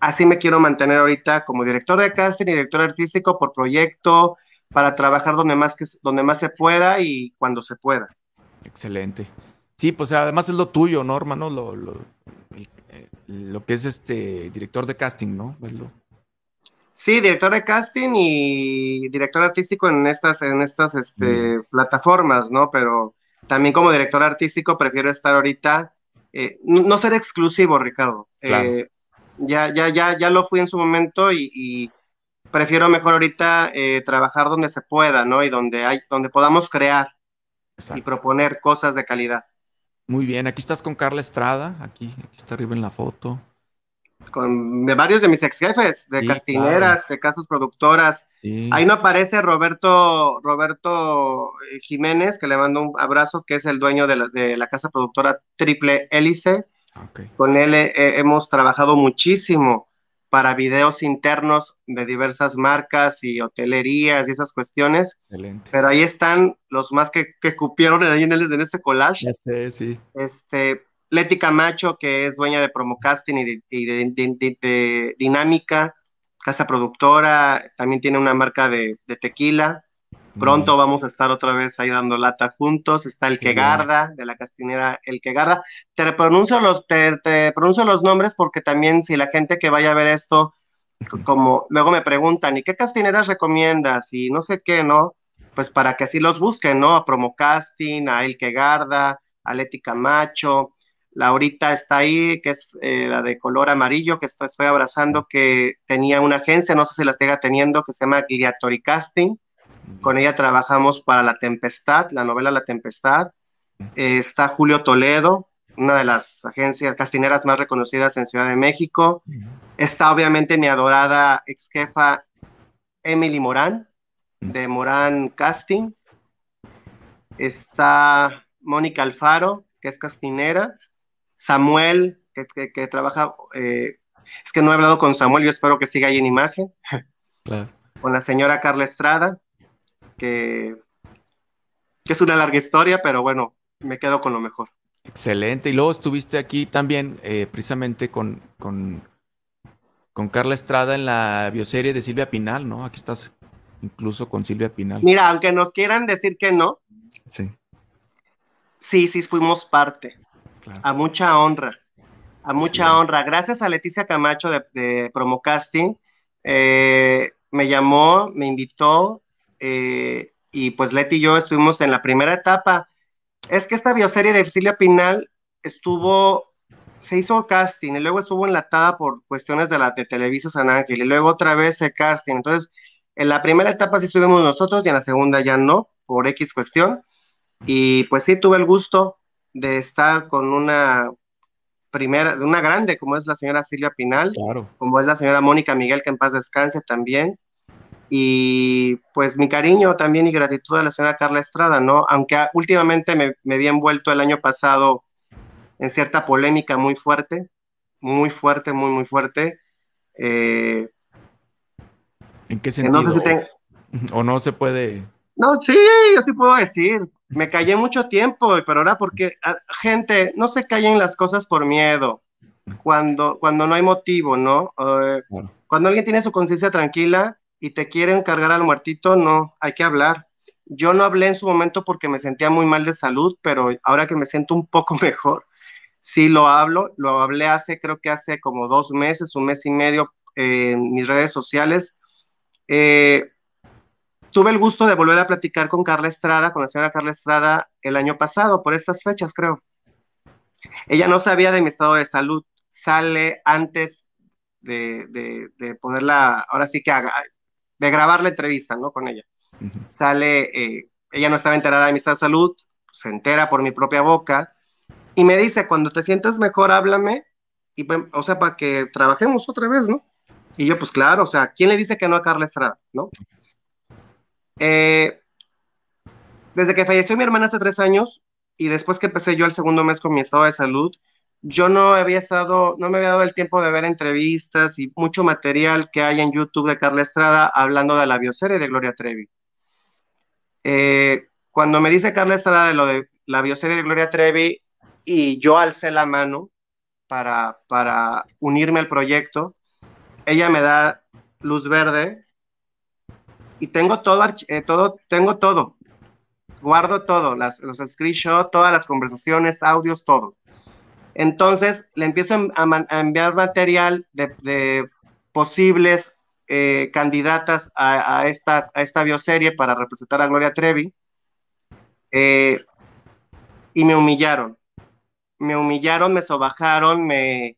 así me quiero mantener ahorita como director de casting y director artístico por proyecto, para trabajar donde más, que, donde más se pueda y cuando se pueda. Excelente. Sí, pues además es lo tuyo, ¿no, hermano? Lo, lo, eh, que es este director de casting, ¿no? Sí, director de casting y director artístico en estas, en estas este, mm. plataformas, ¿no? Pero también como director artístico prefiero estar ahorita, eh, no ser exclusivo, Ricardo. Eh, ya, ya, ya, ya lo fui en su momento y, prefiero mejor ahorita eh, trabajar donde se pueda, ¿no? Y donde hay, donde podamos crear y proponer cosas de calidad. Muy bien, aquí estás con Carla Estrada, aquí, está arriba en la foto. Con de varios de mis ex jefes, de Castineras, de Casas Productoras. Ahí no aparece Roberto, Roberto eh, Jiménez, que le mando un abrazo, que es el dueño de la, de la casa productora Triple Hélice. Okay. Con él hemos trabajado muchísimo para videos internos de diversas marcas y hotelerías y esas cuestiones. Excelente. Pero ahí están los más que, cupieron en, este collage. Este, sí. Este, Leti Camacho, que es dueña de Promocasting y de Dinámica, casa productora, también tiene una marca de, tequila. Pronto vamos a estar otra vez ahí dando lata juntos. Está el Que Garda, de la castinera El Que Te pronuncio los, te, pronuncio los nombres porque también si la gente que vaya a ver esto, como luego me preguntan, ¿y qué castineras recomiendas? Y no sé qué, ¿no? Pues para que así los busquen, ¿no? A Promocasting, a El Que Garda, a Leti Camacho. Laurita está ahí, que es eh, la de color amarillo que estoy, abrazando, que tenía una agencia, no sé si la siga teniendo, que se llama Gliatori Casting con ella trabajamos para La Tempestad, la novela La Tempestad. Eh, está Julio Toledo, una de las agencias castineras más reconocidas en Ciudad de México. Está obviamente mi adorada ex jefa Emily Morán, de Morán Casting. Está Mónica Alfaro, que es castinera. Samuel, que, trabaja. Eh, es que no he hablado con Samuel, yo espero que siga ahí en imagen. Con la señora Carla Estrada que, es una larga historia, pero bueno, me quedo con lo mejor. Excelente. Y luego estuviste aquí también, eh, precisamente con, con, con, Carla Estrada en la bioserie de Silvia Pinal, ¿no? Aquí estás incluso con Silvia Pinal. Mira, aunque nos quieran decir que no. Sí. Sí, sí, fuimos parte. A mucha honra. A mucha honra. Gracias a Leticia Camacho de, Promocasting. Eh, me llamó, me invitó, eh, y pues Leti y yo estuvimos en la primera etapa. Es que esta bioserie de Silvia Pinal estuvo, se hizo casting y luego estuvo enlatada por cuestiones de la de Televisa San Ángel y luego otra vez se casting. Entonces, en la primera etapa sí estuvimos nosotros y en la segunda ya no, por X cuestión. Y pues sí tuve el gusto de estar con una primera, una grande como es la señora Silvia Pinal, como es la señora Mónica Miguel, que en paz descanse también, y pues mi cariño también y gratitud a la señora Carla Estrada, ¿no? Aunque ah, últimamente me, me había envuelto el año pasado en cierta polémica muy fuerte, muy fuerte, muy, muy fuerte. Eh, ¿En qué sentido? ¿O no se puede? No, sí, yo sí puedo decir. Me callé mucho tiempo, pero ahora porque, ah, gente, no se callen las cosas por miedo, cuando, cuando no hay motivo, ¿no? Eh, cuando alguien tiene su conciencia tranquila, y te quieren cargar al muertito, no, hay que hablar. Yo no hablé en su momento porque me sentía muy mal de salud, pero ahora que me siento un poco mejor, sí lo hablo. Lo hablé hace, creo que hace como dos meses, un mes y medio en mis redes sociales. Eh, tuve el gusto de volver a platicar con Carla Estrada, con la señora Carla Estrada, el año pasado, por estas fechas, creo. Ella no sabía de mi estado de salud. Sale antes de, de, poderla, ahora sí que haga, de grabar la entrevista, ¿no? Con ella. Sale, eh, ella no estaba enterada de mi estado de salud, se entera por mi propia boca y me dice, cuando te sientas mejor, háblame, y, o sea, para que trabajemos otra vez, ¿no? Y yo, pues claro, o sea, ¿quién le dice que no a Carla Estrada, no? Eh, desde que falleció mi hermana hace tres años y después que empecé yo el segundo mes con mi estado de salud, yo no había estado, no me había dado el tiempo de ver entrevistas y mucho material que hay en YouTube de Carla Estrada hablando de la bioserie de Gloria Trevi. Eh, cuando me dice Carla Estrada de lo de la bioserie de Gloria Trevi y yo alcé la mano para, para unirme al proyecto, ella me da luz verde y tengo todo, eh, todo tengo todo. Guardo todo, los screenshots, todas las conversaciones, audios, todo entonces le empiezo a, enviar material de, posibles eh, candidatas a, esta, bioserie para representar a Gloria Trevi eh, y me humillaron. Me humillaron, me sobajaron, me,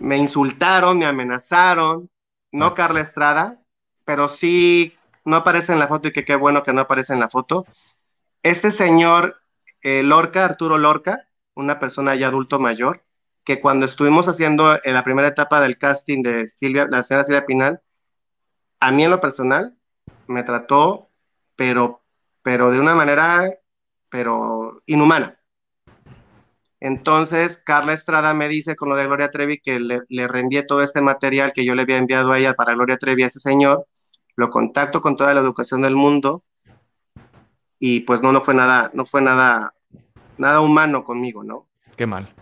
insultaron, me amenazaron. No Carla Estrada, pero sí no aparece en la foto y que qué bueno que no aparece en la foto. Este señor eh, Lorca, Arturo Lorca, una persona ya adulto mayor, que cuando estuvimos haciendo la primera etapa del casting de Silvia, la señora Silvia Pinal, a mí en lo personal me trató, pero, pero de una manera, pero inhumana. Entonces, Carla Estrada me dice con lo de Gloria Trevi que le, le todo este material que yo le había enviado a ella para Gloria Trevi a ese señor, lo contacto con toda la educación del mundo y pues no, no fue nada, no fue nada nada humano conmigo, ¿no? Qué mal.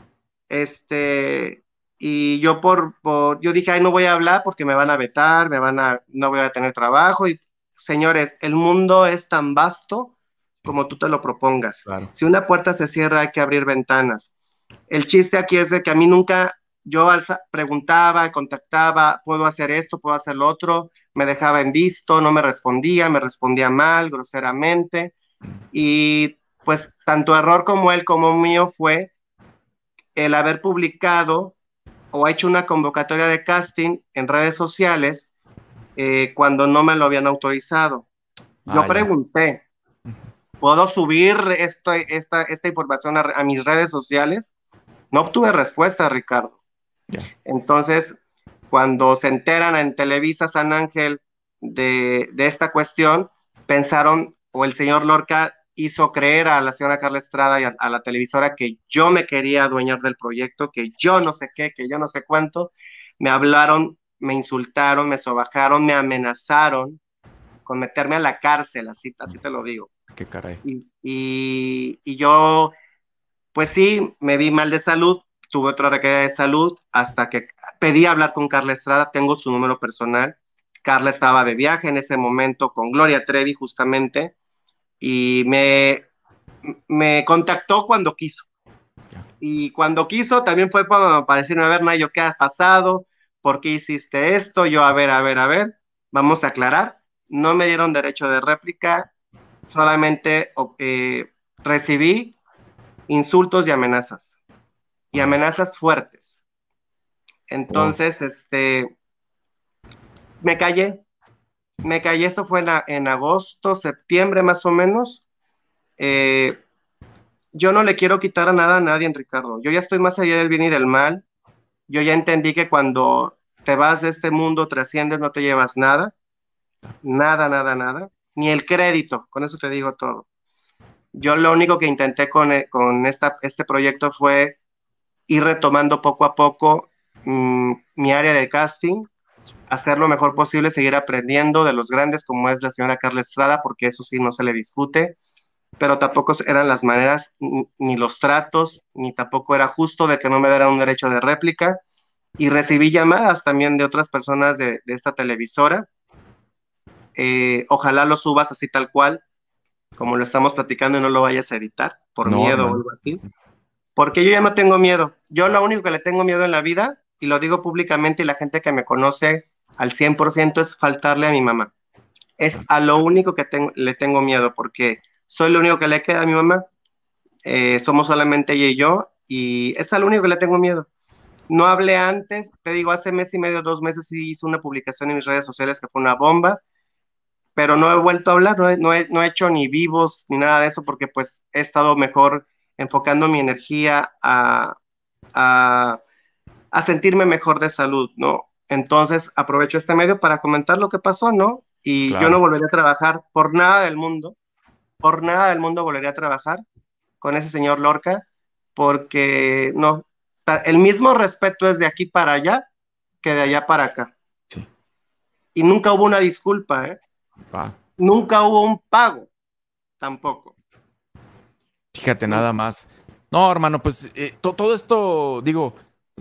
Este, y yo por, yo dije, ay, no voy a hablar porque me van a vetar, me van a, no voy a tener trabajo. Y señores, el mundo es tan vasto como tú te lo propongas. Si una puerta se cierra, hay que abrir ventanas. El chiste aquí es de que a mí nunca, yo preguntaba, contactaba, puedo hacer esto, puedo hacer lo otro, me dejaba en visto, no me respondía, me respondía mal, groseramente. Mm. Y pues tanto error como él como mío fue el haber publicado o hecho una convocatoria de casting en redes sociales eh, cuando no me lo habían autorizado. Yo pregunté, ¿puedo subir esta, esta, información a, mis redes sociales? No obtuve respuesta, Ricardo. Entonces, cuando se enteran en Televisa San Ángel de, de esta cuestión, pensaron, o el señor Lorca hizo creer a la señora Carla Estrada y a, la televisora que yo me quería adueñar del proyecto, que yo no sé qué, que yo no sé cuánto. Me hablaron, me insultaron, me sobajaron, me amenazaron con meterme a la cárcel, así, así te lo digo. Qué caray. Y, yo, pues sí, me vi mal de salud, tuve otra requerida de salud hasta que pedí hablar con Carla Estrada, tengo su número personal. Carla estaba de viaje en ese momento con Gloria Trevi justamente y me, contactó cuando quiso. Y cuando quiso también fue para, decirme, a ver, Mayo, ¿qué has pasado? ¿Por qué hiciste esto? Yo, a ver, a ver, a ver, vamos a aclarar. No me dieron derecho de réplica, solamente eh, recibí insultos y amenazas, y amenazas fuertes. Entonces, este, me callé, me caí, esto fue en, agosto, septiembre más o menos. Eh, yo no le quiero quitar a nada a nadie, en Ricardo. Yo ya estoy más allá del bien y del mal. Yo ya entendí que cuando te vas de este mundo, trasciendes, no te llevas nada. Nada, nada, nada. Ni el crédito, con eso te digo todo. Yo lo único que intenté con, eh, este proyecto fue ir retomando poco a poco mm, mi área de casting, hacer lo mejor posible, seguir aprendiendo de los grandes como es la señora Carla Estrada, porque eso sí no se le discute, pero tampoco eran las maneras ni los tratos, ni tampoco era justo de que no me dieran un derecho de réplica. Y recibí llamadas también de otras personas de, esta televisora. Eh, ojalá lo subas así tal cual, como lo estamos platicando y no lo vayas a editar por miedo o algo así. Porque yo ya no tengo miedo. Yo lo único que le tengo miedo en la vida y lo digo públicamente y la gente que me conoce al 100% es faltarle a mi mamá. Es a lo único que le tengo miedo porque soy lo único que le queda a mi mamá. Eh, somos solamente ella y yo y es a lo único que le tengo miedo. No hablé antes, te digo, hace mes y medio, dos meses hice una publicación en mis redes sociales que fue una bomba, pero no he vuelto a hablar, no he, no he, no he hecho ni vivos ni nada de eso porque pues he estado mejor enfocando mi energía a a sentirme mejor de salud, ¿no? Entonces aprovecho este medio para comentar lo que pasó, ¿no? Y yo no volvería a trabajar por nada del mundo, por nada del mundo volvería a trabajar con ese señor Lorca, porque no, el mismo respeto es de aquí para allá que de allá para acá. Sí. Y nunca hubo una disculpa, ¿eh? Nunca hubo un pago, tampoco. Fíjate, nada más. No, hermano, pues eh, todo esto, digo,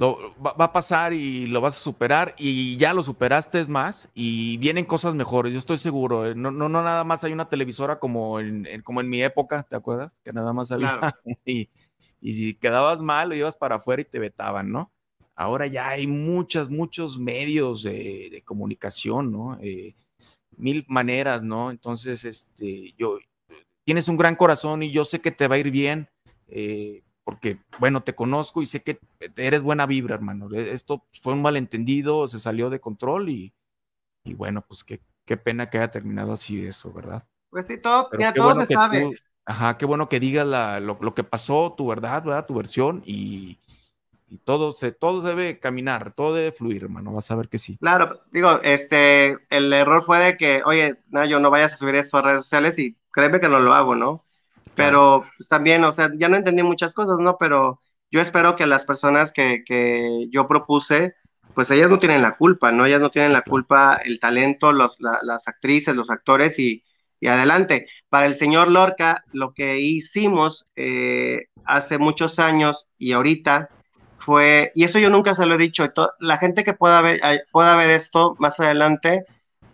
va, a pasar y lo vas a superar y ya lo superaste es más y vienen cosas mejores, yo estoy seguro. ¿eh? No, no, nada más hay una televisora como en, como en mi época, ¿te acuerdas? Que nada más salía y, si quedabas mal ibas para afuera y te vetaban, ¿no? Ahora ya hay muchas, muchos medios de, comunicación, ¿no? Eh, mil maneras, ¿no? Entonces, este, yo, tienes un gran corazón y yo sé que te va a ir bien. Eh, porque, bueno, te conozco y sé que eres buena vibra, hermano. E, esto fue un malentendido, se salió de control y, y bueno, pues qué, qué pena que haya terminado así eso, ¿verdad? Pues sí, todo, todo se sabe. ajá, qué bueno que digas lo, que pasó, tu verdad, ¿verdad? Tu versión y, y, todo, se, todo debe caminar, todo debe fluir, hermano, vas a ver que sí. Claro, digo, este, el error fue de que, oye, yo no vayas a subir esto a redes sociales y créeme que no lo hago, ¿no? Pero pues, también, o sea, ya no entendí muchas cosas, ¿no? Pero yo espero que las personas que, yo propuse, pues ellas no tienen la culpa, ¿no? Ellas no tienen la culpa, el talento, las actrices, los actores y, adelante. Para el señor Lorca, lo que hicimos eh, hace muchos años y ahorita fue, y eso yo nunca se lo he dicho, la gente que pueda ver, pueda ver esto más adelante,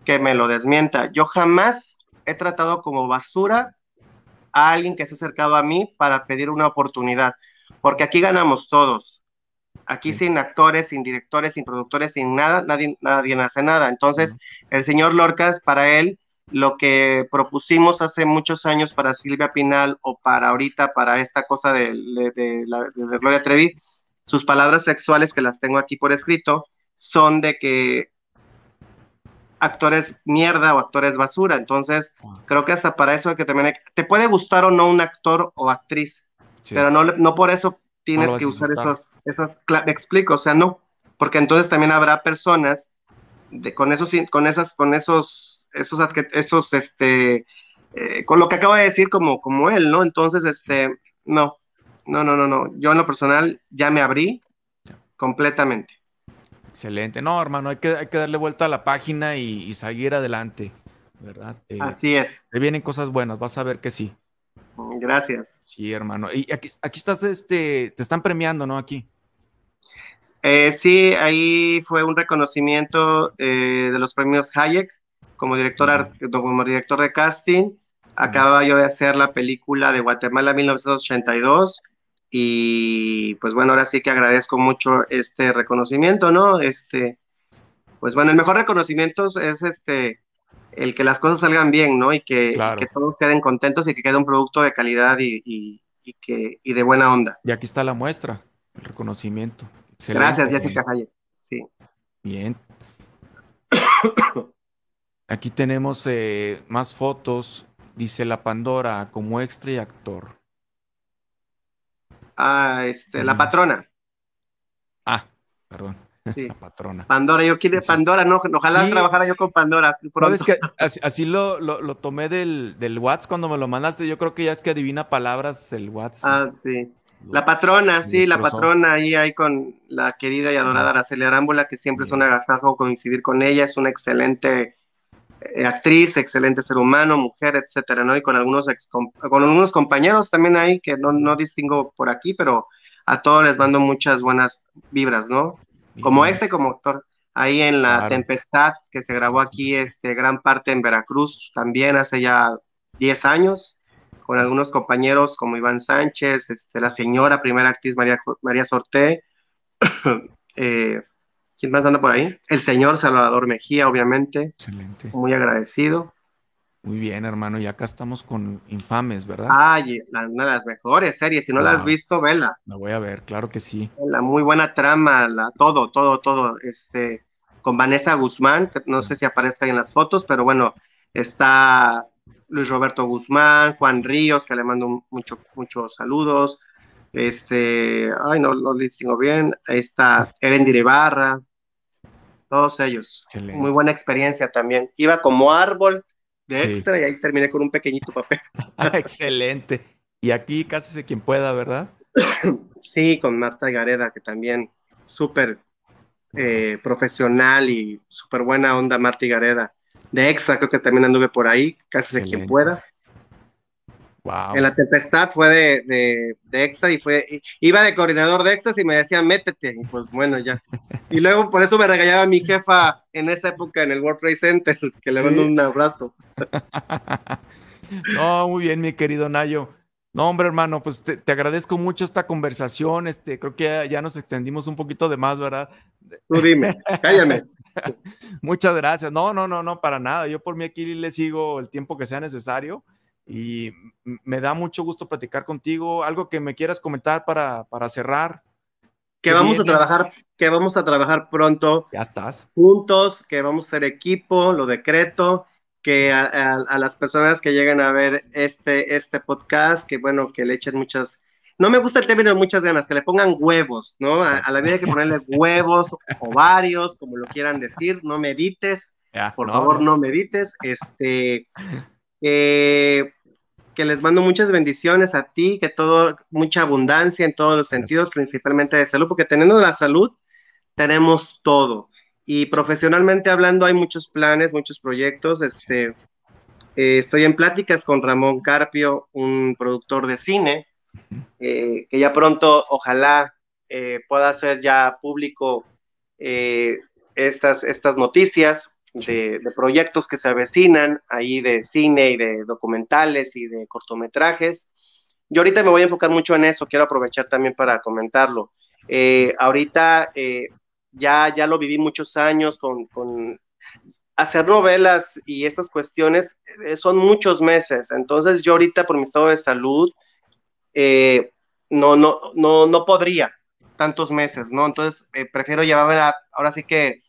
que me lo desmienta. Yo jamás he tratado como basura alguien que se ha acercado a mí para pedir una oportunidad, porque aquí ganamos todos. Aquí sin actores, sin directores, sin productores, sin nada, nadie, nadie hace nada. Entonces, el señor Lorcas, para él, lo que propusimos hace muchos años para Silvia Pinal o para ahorita, para esta cosa de, de, de Gloria Trevi, sus palabras sexuales, que las tengo aquí por escrito, son de que actores mierda o actores basura. Entonces, creo que hasta para eso que también te puede gustar o no un actor o actriz, pero no, no por eso tienes que usar esos, esas, explico, o sea, no, porque entonces también habrá personas de, con esos, con esas, con esos, esos, esos, este, eh, con lo que acaba de decir como, como él, ¿no? Entonces, este, no, no, no, no, no, yo en lo personal ya me abrí completamente. Excelente. No, hermano, hay que, hay que darle vuelta a la página y, seguir adelante, ¿verdad? Eh, Así es. Te vienen cosas buenas, vas a ver que sí. Gracias. Sí, hermano. Y aquí, aquí estás, este, te están premiando, ¿no? Aquí. Eh, sí, ahí fue un reconocimiento eh, de los premios Hayek como director, como director de casting. Acababa yo de hacer la película de Guatemala 1982 y pues bueno, ahora sí que agradezco mucho este reconocimiento, ¿no? Este, pues bueno, el mejor reconocimiento es este, el que las cosas salgan bien, ¿no? Y que, todos queden contentos y que quede un producto de calidad y, y de buena onda. Y aquí está la muestra, el reconocimiento. Gracias, Jessica Sí. Bien. Aquí tenemos eh, más fotos. Dice la Pandora como extra y actor. Ah, este, la mm. patrona. Ah, perdón. La patrona. Pandora, yo quiero Pandora, no, ojalá trabajara yo con Pandora. que así, lo, tomé del, del WhatsApp cuando me lo mandaste. Yo creo que ya es que adivina palabras el WhatsApp. Ah, sí. La patrona, sí, la patrona ahí, ahí con la querida y adorada Araceli Arámbula, que siempre es un agasajo coincidir con ella, es una excelente actriz, excelente ser humano, mujer, etcétera, ¿no? Y con algunos, con, algunos compañeros también ahí que no, no, distingo por aquí, pero a todos les mando muchas buenas vibras, ¿no? Como este, como actor, ahí en La Tempestad, que se grabó aquí, este, gran parte en Veracruz, también hace ya 10 años, con algunos compañeros como Iván Sánchez, este, la señora primera actriz María, María Sorté, eh, ¿Quién más anda por ahí? El señor Salvador Mejía, obviamente. Excelente. Muy agradecido. Muy bien, hermano. Y acá estamos con Infames, ¿verdad? Ay, una de las mejores series. Si no la has visto, vela. La voy a ver, claro que sí. La muy buena trama, la, todo, todo, todo. Este, con Vanessa Guzmán, que no sé si aparezca en las fotos, pero bueno, está Luis Roberto Guzmán, Juan Ríos, que le mando mucho, muchos saludos. Este, ay, no lo distingo bien. Ahí está Eren Diribarra todos ellos. Muy buena experiencia también. Iba como árbol de extra y ahí terminé con un pequeñito papel. Ah, excelente. Y aquí casi sé quien pueda, ¿verdad? sí, con Marta Gareda, que también súper eh, profesional y súper buena onda, Marta Gareda. De extra creo que también anduve por ahí, casi Excelente. quien pueda. En la tempestad fue de, extra y fue, iba de coordinador de extras y me decía métete. Y pues bueno, ya. Y luego por eso me regalaba mi jefa en esa época en el World Trade Center, que le mando un abrazo. no, muy bien, mi querido Nayo. No, hombre, hermano, pues te, agradezco mucho esta conversación. Este, creo que ya, nos extendimos un poquito de más, ¿verdad? Tú dime, cállame. Muchas gracias. No, no, no, no, para nada. Yo por mí aquí le sigo el tiempo que sea necesario. Y me da mucho gusto platicar contigo. Algo que me quieras comentar para, para cerrar. Que vamos a trabajar, que vamos a trabajar pronto. Ya estás. Juntos, que vamos a ser equipo, lo decreto, que a, las personas que lleguen a ver este, este podcast, que bueno, que le echen muchas no me gusta el término de muchas ganas, que le pongan huevos, ¿no? A, la vida que ponerle huevos, ovarios, como lo quieran decir, no medites, por favor, no. medites, este, eh, que les mando muchas bendiciones a ti, que todo, mucha abundancia en todos los sentidos, principalmente de salud, porque teniendo la salud, tenemos todo. Y profesionalmente hablando, hay muchos planes, muchos proyectos. Este, eh, estoy en pláticas con Ramón Carpio, un productor de cine, eh, que ya pronto, ojalá, eh, pueda hacer ya público estas, estas noticias de, proyectos que se avecinan ahí de cine y de documentales y de cortometrajes. Yo ahorita me voy a enfocar mucho en eso, quiero aprovechar también para comentarlo. Eh, ahorita eh, ya, ya lo viví muchos años con, con hacer novelas y esas cuestiones eh, son muchos meses. Entonces yo ahorita por mi estado de salud no, no, no, podría tantos meses, ¿no? Entonces prefiero llevarme ahora sí que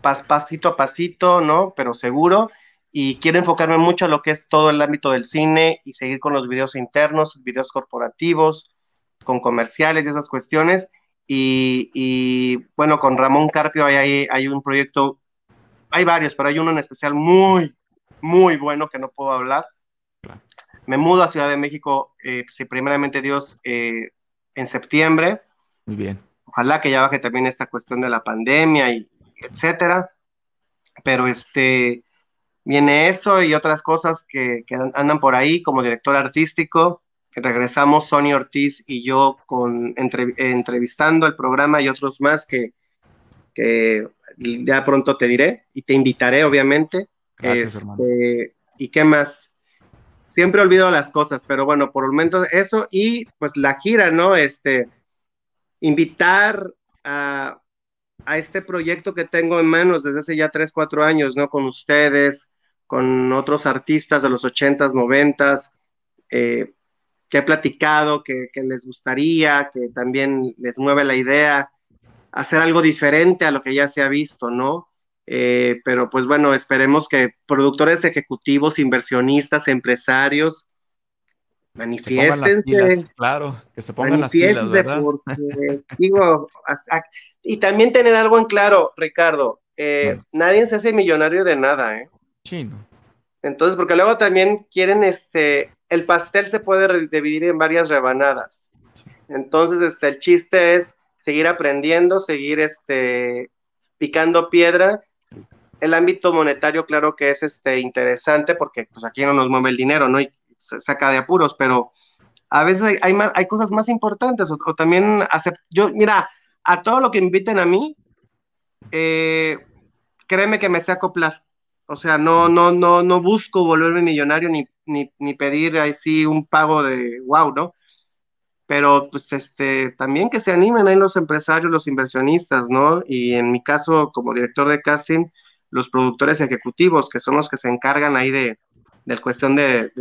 pas, pasito a pasito, ¿no? Pero seguro. Y quiero enfocarme mucho a lo que es todo el ámbito del cine y seguir con los videos internos, videos corporativos, con comerciales y esas cuestiones. Y, bueno, con Ramón Carpio hay, hay, hay un proyecto, hay varios, pero hay uno en especial muy, muy bueno que no puedo hablar. Me mudo a Ciudad de México, eh, si primeramente Dios, eh, en septiembre. Muy bien. Ojalá que ya baje también esta cuestión de la pandemia y, etcétera. Pero este, viene eso y otras cosas que, andan por ahí como director artístico. Regresamos Sony Ortiz y yo con, entrevistando el programa y otros más que, que ya pronto te diré y te invitaré, obviamente. Este, ¿Y qué más? Siempre olvido las cosas, pero bueno, por el momento eso y pues la gira, ¿no? Este, invitar a a este proyecto que tengo en manos desde hace ya 3, 4 años, ¿no? Con ustedes, con otros artistas de los 80s, 90 eh, que he platicado, que, que, les gustaría, que también les mueve la idea, hacer algo diferente a lo que ya se ha visto, ¿no? Eh, pero pues bueno, esperemos que productores ejecutivos, inversionistas, empresarios, Manifiestense. claro, que se pongan las pilas, ¿verdad? Porque, digo, y también tener algo en claro, Ricardo, eh, nadie se hace millonario de nada, ¿eh? no. Entonces, porque luego también quieren, este, el pastel se puede dividir en varias rebanadas. Entonces, este, el chiste es seguir aprendiendo, seguir, este, picando piedra. El ámbito monetario, claro que es, este, interesante porque, pues, aquí no nos mueve el dinero, ¿no? saca de apuros, pero a veces hay, más, hay cosas más importantes o, también yo, mira, a todo lo que inviten a mí, eh, créeme que me sé acoplar. O sea, no, no, no, no busco volverme millonario ni, ni, ni pedir un pago de wow, ¿no? Pero pues este, también que se animen ahí los empresarios, los inversionistas, ¿no? Y en mi caso, como director de casting, los productores ejecutivos, que son los que se encargan ahí de, la cuestión de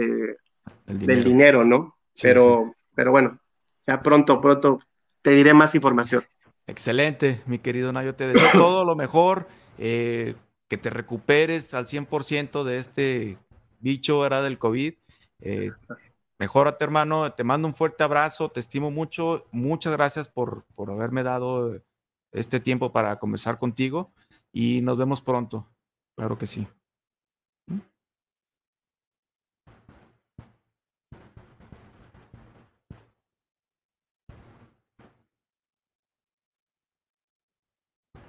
del dinero, ¿no? pero, pero bueno, ya pronto, pronto te diré más información. Excelente, mi querido Nayo, te deseo todo lo mejor, eh, que te recuperes al 100% de este bicho era del COVID. Eh, mejórate, hermano, te mando un fuerte abrazo, te estimo mucho, muchas gracias por, por haberme dado este tiempo para conversar contigo y nos vemos pronto, claro que sí.